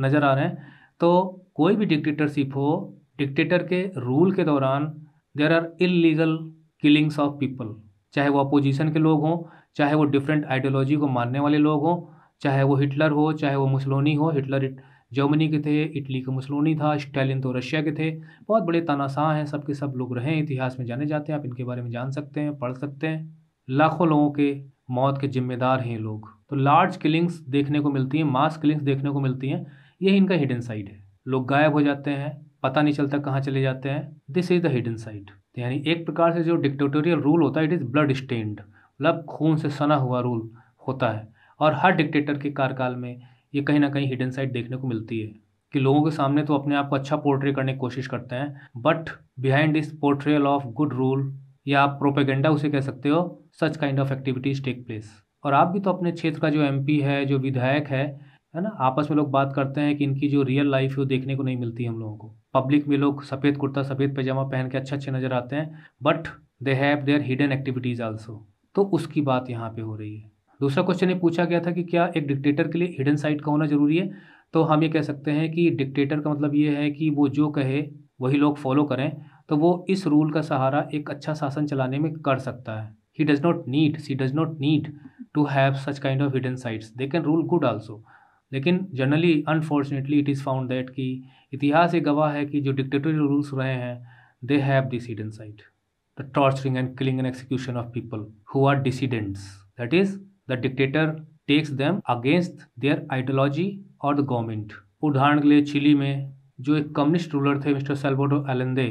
नज़र आ रहे हैं तो कोई भी डिक्टेटरशिप हो डिक्टेटर के रूल के दौरान there are illegal killings of people चाहे वो अपोजिशन के लोग हों चाहे वो डिफरेंट आइडियोलॉजी को मानने वाले लोग हों चाहे वो हिटलर हो चाहे वो मुसलोनी हो हिटलर जर्मनी के थे इटली के मुसलोनी था स्टैलिन तो रशिया के थे बहुत बड़े तानाशाह हैं सबके सब लोग रहे हैं इतिहास में जाने जाते हैं आप इनके बारे में जान सकते हैं पढ़ सकते हैं लाखों लोगों के मौत के जिम्मेदार हैं लोग तो लार्ज किलिंग्स देखने को मिलती हैं मास किलिंग्स देखने को मिलती हैं ये इनका हिडन साइड है लोग गायब हो जाते हैं पता नहीं चलता कहाँ चले जाते हैं this is the hidden side यानी एक प्रकार से जो डिक्टेटोरियल रूल होता है इट इज़ ब्लड स्टेंड मतलब खून से सना हुआ रूल होता है और हर डिक्टेटर के कार्यकाल में ये कहीं ना कहीं हिडन साइड देखने को मिलती है कि लोगों के सामने तो अपने आप को अच्छा पोर्ट्रे करने की कोशिश करते हैं but behind this portrayal of good rule या आप प्रोपेगेंडा उसे कह सकते हो such kind of activities take place और आप भी तो अपने क्षेत्र का जो एम है जो विधायक है है ना आपस में लोग बात करते हैं कि इनकी जो रियल लाइफ है वो देखने को नहीं मिलती हम लोगों को पब्लिक में लोग सफ़ेद कुर्ता सफ़ेद पैजामा पहन के अच्छे अच्छे नज़र आते हैं but they have their hidden activities also तो उसकी बात यहाँ पे हो रही है दूसरा क्वेश्चन ये पूछा गया था कि क्या एक डिक्टेटर के लिए हिडन साइड का होना ज़रूरी है तो हम ये कह सकते हैं कि डिक्टेटर का मतलब ये है कि वो जो कहे वही लोग फॉलो करें तो वो इस रूल का सहारा एक अच्छा शासन चलाने में कर सकता है he does not need she does not need to have such kind of hidden sites they can rule good also लेकिन generally unfortunately it is found that कि इतिहास ये गवाह है कि जो डिक्टेटोरियल रूल्स रहे हैं they have this hidden side the torturing and killing and execution of people who are dissidents that is the dictator takes them against their ideology और द गवर्नमेंट उदाहरण के लिए चिली में जो एक कम्युनिस्ट रूलर थे मिस्टर सेल्बोडो एलेंदे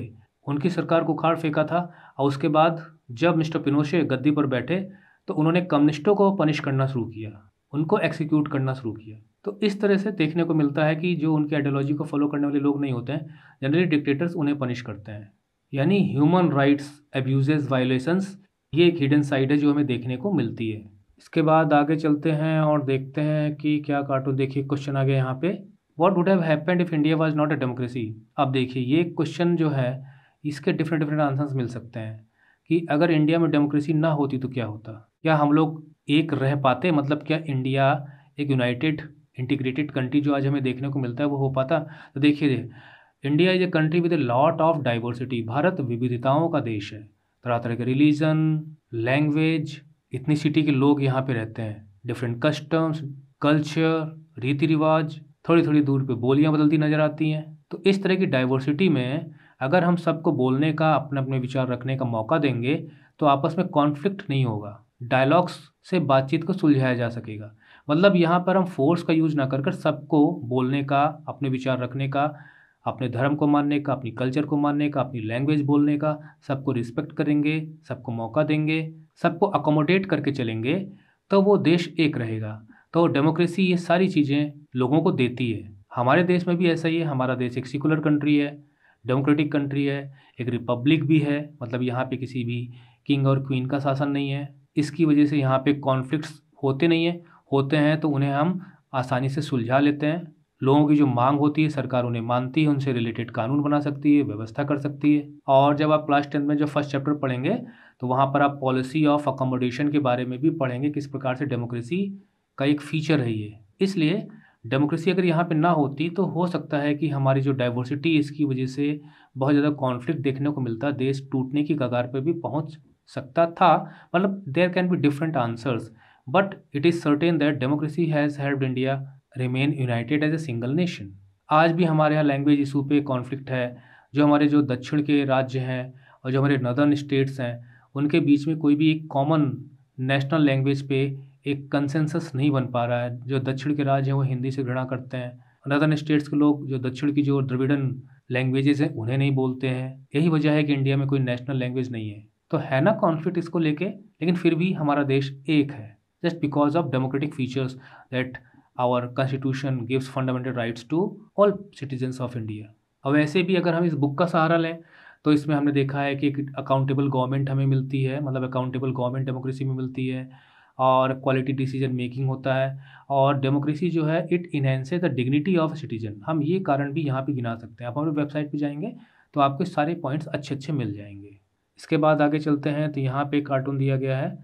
उनकी सरकार को उखाड़ फेंका था और उसके बाद जब मिस्टर पिनोशे गद्दी पर बैठे तो उन्होंने कम्युनिस्टों को पनिश करना शुरू किया उनको एक्सिक्यूट करना शुरू किया तो इस तरह से देखने को मिलता है कि जो उनके आइडियोलॉजी को फॉलो करने वाले लोग नहीं होते हैं जनरली डिक्टेटर्स उन्हें पनिश करते हैं यानी ह्यूमन राइट्स एब्यूज वायोलेशंस ये एक हिडन साइड है जो हमें देखने को मिलती है इसके बाद आगे चलते हैं और देखते हैं कि क्या कार्टून देखिए क्वेश्चन आ गया यहाँ पे what would have happened if India was not a democracy अब देखिए ये क्वेश्चन जो है इसके डिफरेंट डिफरेंट आंसर्स मिल सकते हैं कि अगर इंडिया में डेमोक्रेसी ना होती तो क्या होता क्या हम लोग एक रह पाते मतलब क्या इंडिया एक यूनाइटेड इंटीग्रेटेड कंट्री जो आज हमें देखने को मिलता है वो हो पाता तो देखिए India is a country with a lot of diversity Bharat विविधताओं का देश है तरह तो तरह के रिलीजन लैंग्वेज इतनी सिटी के लोग यहाँ पे रहते हैं डिफरेंट कस्टम्स कल्चर रीति रिवाज थोड़ी थोड़ी दूर पे बोलियाँ बदलती नज़र आती हैं तो इस तरह की डाइवर्सिटी में अगर हम सबको बोलने का अपने अपने विचार रखने का मौका देंगे तो आपस में कॉन्फ्लिक्ट नहीं होगा डायलॉग्स से बातचीत को सुलझाया जा सकेगा मतलब यहाँ पर हम फोर्स का यूज ना कर कर सबको बोलने का अपने विचार रखने का अपने धर्म को मानने का अपनी कल्चर को मानने का अपनी लैंग्वेज बोलने का सबको रिस्पेक्ट करेंगे सबको मौका देंगे सबको अकोमोडेट करके चलेंगे तो वो देश एक रहेगा तो डेमोक्रेसी ये सारी चीज़ें लोगों को देती है हमारे देश में भी ऐसा ही है हमारा देश एक सिकुलर कंट्री है डेमोक्रेटिक कंट्री है एक रिपब्लिक भी है मतलब यहाँ पे किसी भी किंग और क्वीन का शासन नहीं है इसकी वजह से यहाँ पे कॉन्फ्लिक्ट्स होते नहीं है होते हैं तो उन्हें हम आसानी से सुलझा लेते हैं लोगों की जो मांग होती है सरकार उन्हें मानती है उनसे रिलेटेड कानून बना सकती है व्यवस्था कर सकती है और जब आप क्लास टेंथ में जो फर्स्ट चैप्टर पढ़ेंगे तो वहाँ पर आप पॉलिसी ऑफ अकोमोडेशन के बारे में भी पढ़ेंगे किस प्रकार से डेमोक्रेसी का एक फीचर है ये इसलिए डेमोक्रेसी अगर यहाँ पे ना होती तो हो सकता है कि हमारी जो डाइवर्सिटी इसकी वजह से बहुत ज़्यादा कॉन्फ्लिक्ट देखने को मिलता देश टूटने की कगार पर भी पहुँच सकता था मतलब there can be different answers but it is certain that democracy has help India remain united as a single nation आज भी हमारे यहाँ लैंग्वेज इशू पे कॉन्फ्लिक्ट है जो हमारे जो दक्षिण के राज्य हैं और जो हमारे नदर्न स्टेट्स हैं उनके बीच में कोई भी एक कॉमन नेशनल लैंग्वेज पे एक कंसेंसस नहीं बन पा रहा है जो दक्षिण के राज्य हैं वो हिंदी से घृणा करते हैं अनदर स्टेट्स के लोग जो दक्षिण की जो द्रविड़न लैंग्वेजेस हैं उन्हें नहीं बोलते हैं यही वजह है कि इंडिया में कोई नेशनल लैंग्वेज नहीं है तो है ना कॉन्फ्लिक्ट इसको लेके लेकिन फिर भी हमारा देश एक है just because of democratic features that our constitution gives fundamental rights to all citizens of India अब ऐसे भी अगर हम इस बुक का सहारा लें तो इसमें हमने देखा है कि एक अकाउंटेबल गवर्नमेंट हमें मिलती है मतलब अकाउंटेबल गवर्नमेंट डेमोक्रेसी में मिलती है और क्वालिटी डिसीजन मेकिंग होता है और डेमोक्रेसी जो है it enhances the dignity of citizen हम ये कारण भी यहाँ पे गिना सकते हैं आप हमारे वेबसाइट पे जाएंगे तो आपके सारे पॉइंट्स अच्छे अच्छे मिल जाएंगे इसके बाद आगे चलते हैं तो यहाँ पे कार्टून दिया गया है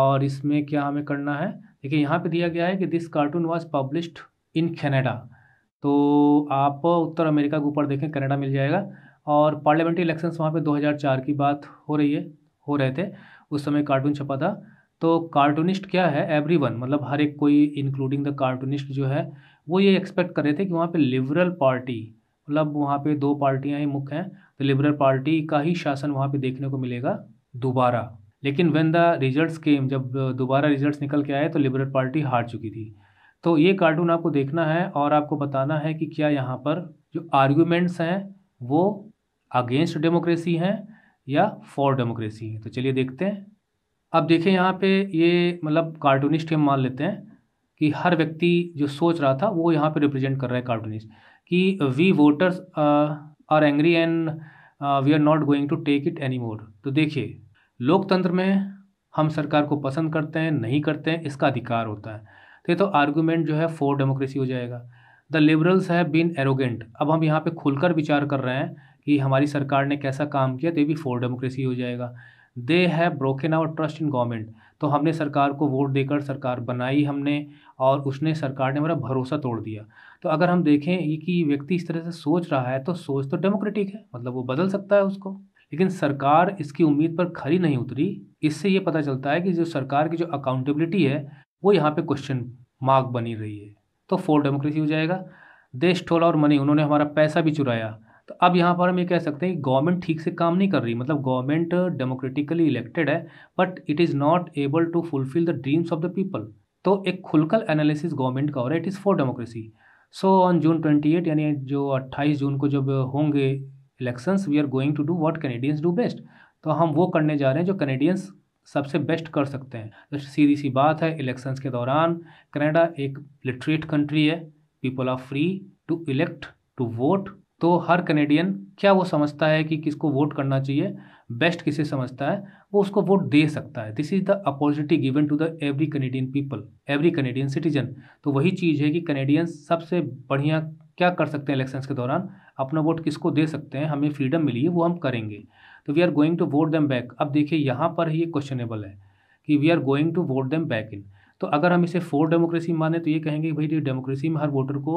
और इसमें क्या हमें करना है देखिए यहाँ पे दिया गया है कि this cartoon was published in Canada तो आप उत्तर अमेरिका के ऊपर देखें कनाडा मिल जाएगा और पार्लियामेंट्री इलेक्शंस वहाँ पे 2004 की बात हो रही है हो रहे थे उस समय कार्टून छपा था तो कार्टूनिस्ट क्या है एवरी वन मतलब हर एक कोई इंक्लूडिंग द कार्टूनिस्ट जो है वो ये एक्सपेक्ट कर रहे थे कि वहाँ पे लिबरल पार्टी मतलब वहाँ पे दो पार्टियाँ ही मुख्य हैं तो लिबरल पार्टी का ही शासन वहाँ पे देखने को मिलेगा दोबारा लेकिन वेन द रिजल्ट केम जब दोबारा रिजल्ट निकल के आए तो लिबरल पार्टी हार चुकी थी तो ये कार्टून आपको देखना है और आपको बताना है कि क्या यहाँ पर जो आर्ग्यूमेंट्स हैं वो अगेंस्ट डेमोक्रेसी हैं या फॉर डेमोक्रेसी हैं तो चलिए देखते हैं अब देखें यहाँ पे ये मतलब कार्टूनिस्ट हम मान लेते हैं कि हर व्यक्ति जो सोच रहा था वो यहाँ पे रिप्रेजेंट कर रहा है कार्टूनिस्ट कि we voters are angry and we are not going to take it any more तो देखिए लोकतंत्र में हम सरकार को पसंद करते हैं नहीं करते हैं इसका अधिकार होता है तो ये तो आर्गूमेंट जो है फॉर डेमोक्रेसी हो जाएगा the liberals have been arrogant अब हम यहाँ पे खुलकर विचार कर रहे हैं कि हमारी सरकार ने कैसा काम किया तो ये भी फॉर डेमोक्रेसी हो जाएगा they have broken our trust in government तो हमने सरकार को वोट देकर सरकार बनाई हमने और उसने सरकार ने हमारा भरोसा तोड़ दिया तो अगर हम देखें कि व्यक्ति इस तरह से सोच रहा है तो सोच तो डेमोक्रेटिक है मतलब वो बदल सकता है उसको लेकिन सरकार इसकी उम्मीद पर खरी नहीं उतरी इससे ये पता चलता है कि जो सरकार की जो अकाउंटेबिलिटी है वो यहाँ पे क्वेश्चन मार्क बनी रही है तो फोर डेमोक्रेसी हो जाएगा देश ठोला और मनी उन्होंने हमारा पैसा भी चुराया तो अब यहाँ पर हम ये कह सकते हैं कि गवर्नमेंट ठीक से काम नहीं कर रही मतलब गवर्नमेंट डेमोक्रेटिकली इलेक्टेड है but it is not able to fulfil the dreams of the people तो एक खुलकर एनालिसिस गवर्नमेंट का हो रहा है it is for democracy so on June twenty eight यानी जो अट्ठाईस जून को जब होंगे elections we are going to do what Canadians do best तो हम वो करने जा रहे हैं जो कैनेडियंस सबसे बेस्ट कर सकते हैं तो सीधी सी बात है इलेक्शंस के दौरान कनाडा एक लिटरेट कंट्री है people are free to elect to vote तो हर कनेडियन क्या वो समझता है कि किसको वोट करना चाहिए बेस्ट किसे समझता है वो उसको वोट दे सकता है this is the opportunity given to the every Canadian people every Canadian citizen तो वही चीज़ है कि कनेडियन सबसे बढ़िया क्या कर सकते हैं इलेक्शंस के दौरान अपना वोट किसको दे सकते हैं हमें फ्रीडम मिली है वो हम करेंगे तो we are going to vote them back अब देखिए यहाँ पर ही ये क्वेश्चनेबल है कि we are going to vote them back in तो अगर हम इसे फोर डेमोक्रेसी माने तो ये कहेंगे भाई डेमोक्रेसी तो में हर वोटर को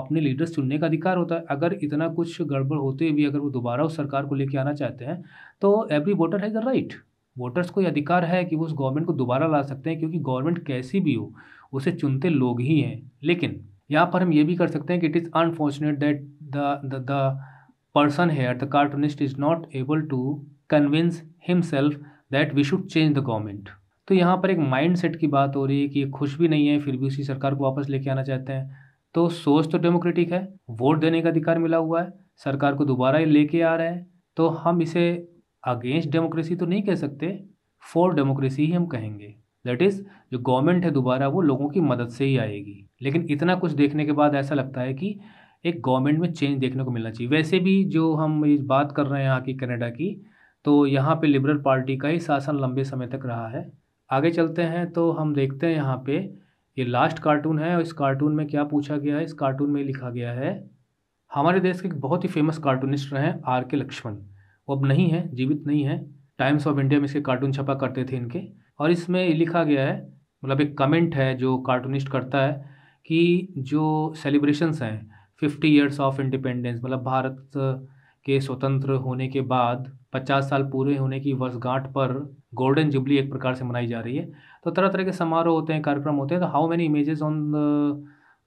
अपने लीडर्स चुनने का अधिकार होता है अगर इतना कुछ गड़बड़ होते हुए अगर वो दोबारा उस सरकार को लेके आना चाहते हैं तो every voter has a right voters को ये अधिकार है कि वो उस गवर्नमेंट को दोबारा ला सकते हैं क्योंकि गवर्नमेंट कैसी भी हो उसे चुनते लोग ही हैं लेकिन यहाँ पर हम ये भी कर सकते हैं कि it is unfortunate that the the person here the cartoonist is not able to convince himself that we should change the government तो यहाँ पर एक माइंड सेट की बात हो रही है कि ये खुश भी नहीं है फिर भी उसी सरकार को वापस लेके आना चाहते हैं तो सोच तो डेमोक्रेटिक है वोट देने का अधिकार मिला हुआ है सरकार को दोबारा लेके आ रहे हैं तो हम इसे अगेंस्ट डेमोक्रेसी तो नहीं कह सकते फॉर डेमोक्रेसी ही हम कहेंगे दैट इज़ जो गवर्नमेंट है दोबारा वो लोगों की मदद से ही आएगी लेकिन इतना कुछ देखने के बाद ऐसा लगता है कि एक गवर्नमेंट में चेंज देखने को मिलना चाहिए वैसे भी जो हम बात कर रहे हैं यहाँ की कनाडा की तो यहाँ पे लिबरल पार्टी का ही शासन लंबे समय तक रहा है आगे चलते हैं तो हम देखते हैं यहाँ पे ये लास्ट कार्टून है और इस कार्टून में क्या पूछा गया है इस कार्टून में लिखा गया है हमारे देश के बहुत ही फेमस कार्टूनिस्ट रहे हैं आर के लक्ष्मण वो अब नहीं है जीवित नहीं है टाइम्स ऑफ इंडिया में इसके कार्टून छपा करते थे इनके और इसमें लिखा गया है मतलब एक कमेंट है जो कार्टूनिस्ट करता है कि जो सेलिब्रेशंस हैं फिफ्टी ईयर्स ऑफ इंडिपेंडेंस मतलब भारत के स्वतंत्र होने के बाद 50 साल पूरे होने की वर्षगांठ पर गोल्डन जुबली एक प्रकार से मनाई जा रही है तो तरह तरह के समारोह होते हैं कार्यक्रम होते हैं तो how many images on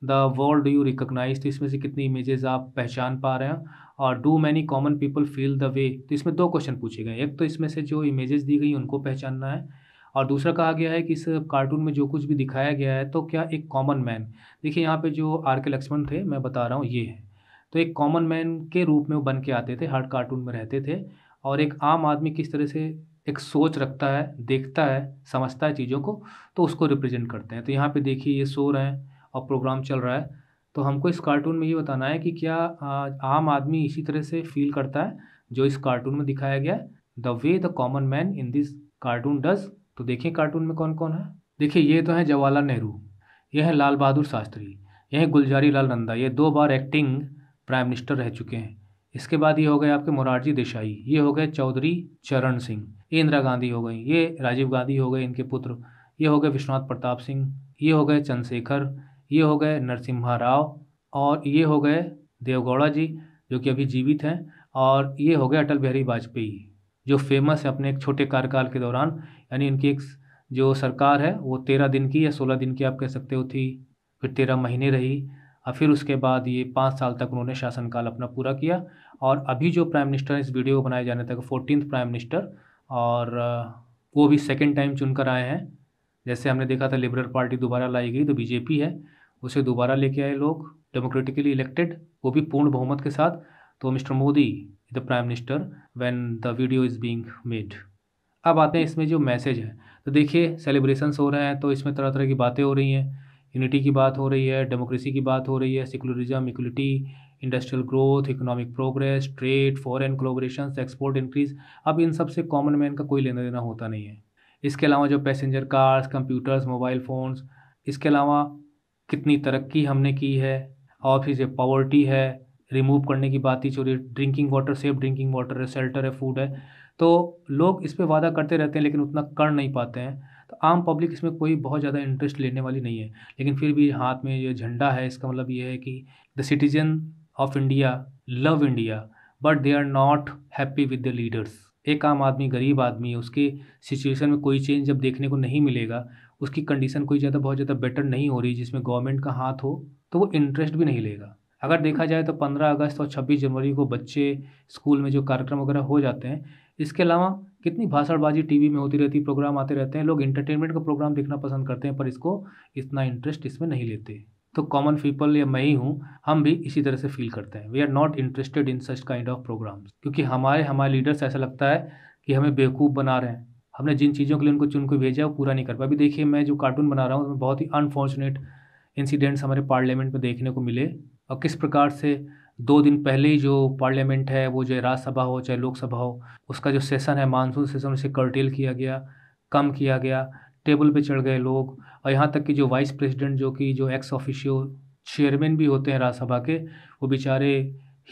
the world you recognise तो इसमें से कितनी इमेजेस आप पहचान पा रहे हैं और do many common people feel the way तो इसमें दो क्वेश्चन पूछे गए एक तो इसमें से जो इमेजेस दी गई उनको पहचानना है और दूसरा कहा गया है कि इस कार्टून में जो कुछ भी दिखाया गया है तो क्या एक कॉमन मैन देखिए यहाँ पे जो आर के लक्ष्मण थे मैं बता रहा हूँ ये है तो एक कॉमन मैन के रूप में वो बन के आते थे हर कार्टून में रहते थे और एक आम आदमी किस तरह से एक सोच रखता है देखता है समझता है चीज़ों को तो उसको रिप्रेजेंट करते हैं तो यहाँ पे देखिए ये सो रहे हैं और प्रोग्राम चल रहा है तो हमको इस कार्टून में ये बताना है कि क्या आम आदमी इसी तरह से फील करता है जो इस कार्टून में दिखाया गया the way the common man in this cartoon does तो देखिए कार्टून में कौन कौन है देखिए ये तो है जवाहरलाल नेहरू यह है लाल बहादुर शास्त्री यह है गुलजारी लाल नंदा ये दो बार एक्टिंग प्राइम मिनिस्टर रह चुके हैं इसके बाद ये हो गए आपके मोरारजी देसाई ये हो गए चौधरी चरण सिंह ये इंदिरा गांधी हो गई ये राजीव गांधी हो गए इनके पुत्र ये हो गए विश्वनाथ प्रताप सिंह ये हो गए चंद्रशेखर ये हो गए नरसिम्हा राव और ये हो गए देवगौड़ा जी जो कि अभी जीवित हैं और ये हो गए अटल बिहारी वाजपेयी जो फेमस है अपने एक छोटे कार्यकाल के दौरान यानी इनकी एक जो सरकार है वो तेरह दिन की या सोलह दिन की आप कह सकते हो थी फिर तेरह महीने रही और फिर उसके बाद ये पाँच साल तक उन्होंने शासनकाल अपना पूरा किया और अभी जो प्राइम मिनिस्टर इस वीडियो को बनाए जाने तक फोर्टीन प्राइम मिनिस्टर और वो भी सेकेंड टाइम चुनकर आए हैं जैसे हमने देखा था लिबरल पार्टी दोबारा लाई गई तो बीजेपी है उसे दोबारा लेके आए लोग डेमोक्रेटिकली इलेक्टेड वो भी पूर्ण बहुमत के साथ तो mister Modi the prime minister when the video is being made अब आते हैं इसमें जो मैसेज है तो देखिए सेलिब्रेशंस हो रहे हैं तो इसमें तरह तरह की बातें हो रही हैं यूनिटी की बात हो रही है डेमोक्रेसी की बात हो रही है secularism equality industrial growth economic progress trade foreign collaboration export increase अब इन सब से कॉमन मैन का कोई लेना देना होता नहीं है इसके अलावा जो passenger cars computers mobile phones इसके अलावा कितनी तरक्की हमने की है और फिर से पॉवर्टी है रिमूव करने की बात ही चोरी drinking water safe drinking water है शेल्टर है फूड है तो लोग इस पर वादा करते रहते हैं लेकिन उतना कर नहीं पाते हैं तो आम पब्लिक इसमें कोई बहुत ज़्यादा इंटरेस्ट लेने वाली नहीं है लेकिन फिर भी हाथ में ये झंडा है इसका मतलब ये है कि the citizen of India love India but they are not happy with the leaders एक आम आदमी गरीब आदमी उसके सिचुएशन में कोई चेंज जब देखने को नहीं मिलेगा उसकी कंडीशन कोई ज़्यादा बहुत ज़्यादा बेटर नहीं हो रही जिसमें गवर्नमेंट का हाथ हो तो वो इंटरेस्ट भी नहीं लेगा अगर देखा जाए तो पंद्रह अगस्त और छब्बीस जनवरी को बच्चे स्कूल में जो कार्यक्रम वगैरह हो जाते हैं इसके अलावा कितनी भाषणबाजी टीवी में होती रहती प्रोग्राम आते रहते हैं लोग इंटरटेनमेंट का प्रोग्राम देखना पसंद करते हैं पर इसको इतना इंटरेस्ट इसमें नहीं लेते तो कॉमन पीपल या मैं ही हूँ हम भी इसी तरह से फील करते हैं we are not interested in such kind of programmes क्योंकि हमारे हमारे लीडर्स ऐसा लगता है कि हमें बेवकूफ़ बना रहे हैं हमने जिन चीज़ों के लिए उनको चुन को भेजा है वो पूरा नहीं कर पाया अभी देखिए मैं जो कार्टून बना रहा हूँ उसमें बहुत ही अनफॉर्चुनेट इंसिडेंट्स हमारे पार्लियामेंट में देखने को मिले और किस प्रकार से दो दिन पहले ही जो पार्लियामेंट है वो चाहे राज्यसभा हो चाहे लोकसभा हो उसका जो सेशन है मानसून सेशन उसे कर्टेल किया गया कम किया गया टेबल पे चढ़ गए लोग और यहाँ तक कि जो वाइस प्रेसिडेंट जो कि जो एक्स ऑफिशियो चेयरमैन भी होते हैं राज्यसभा के वो बेचारे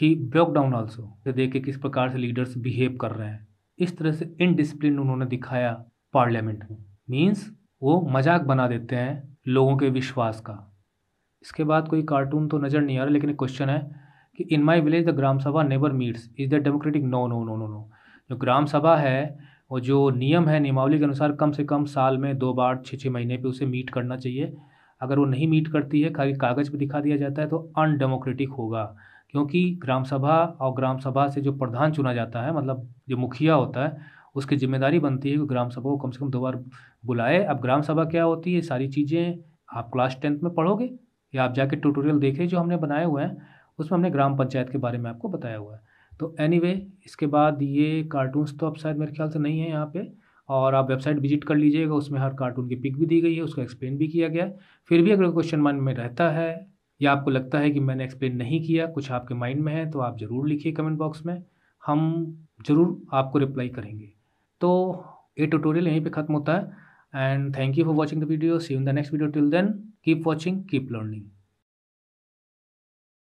ही ब्रेक डाउन ऑल्सो देख के किस प्रकार से लीडर्स बिहेव कर रहे हैं इस तरह से इनडिसिप्लिन उन्होंने दिखाया पार्लियामेंट में मीन्स वो मजाक बना देते हैं लोगों के विश्वास का इसके बाद कोई कार्टून तो नज़र नहीं आ रहा लेकिन क्वेश्चन है कि इन my village the gram sabha never meets is the democratic no no no no no जो ग्राम सभा है वो जो नियम है नियमावली के अनुसार कम से कम साल में दो बार छः छः महीने पे उसे मीट करना चाहिए अगर वो नहीं मीट करती है खाली कागज़ पे दिखा दिया जाता है तो अनडेमोक्रेटिक होगा क्योंकि ग्राम सभा और ग्राम सभा से जो प्रधान चुना जाता है मतलब जो मुखिया होता है उसकी जिम्मेदारी बनती है कि ग्राम सभा को कम से कम दो बार बुलाए अब ग्राम सभा क्या होती है सारी चीज़ें आप क्लास टेंथ में पढ़ोगे या आप जाके ट्यूटोरियल देखें जो हमने बनाए हुए हैं उसमें हमने ग्राम पंचायत के बारे में आपको बताया हुआ है तो एनी anyway, इसके बाद ये कार्टून्स तो अब शायद मेरे ख्याल से नहीं है यहाँ पे और आप वेबसाइट विजिट कर लीजिएगा उसमें हर कार्टून की पिक भी दी गई है उसका एक्सप्लेन भी किया गया है फिर भी अगर क्वेश्चन माइंड में रहता है या आपको लगता है कि मैंने एक्सप्लेन नहीं किया कुछ आपके माइंड में है तो आप ज़रूर लिखिए कमेंट बॉक्स में हम ज़रूर आपको रिप्लाई करेंगे तो ये ट्यूटोरियल यहीं पर ख़त्म होता है and thank you for watching the video see in the next video till then keep watching keep learning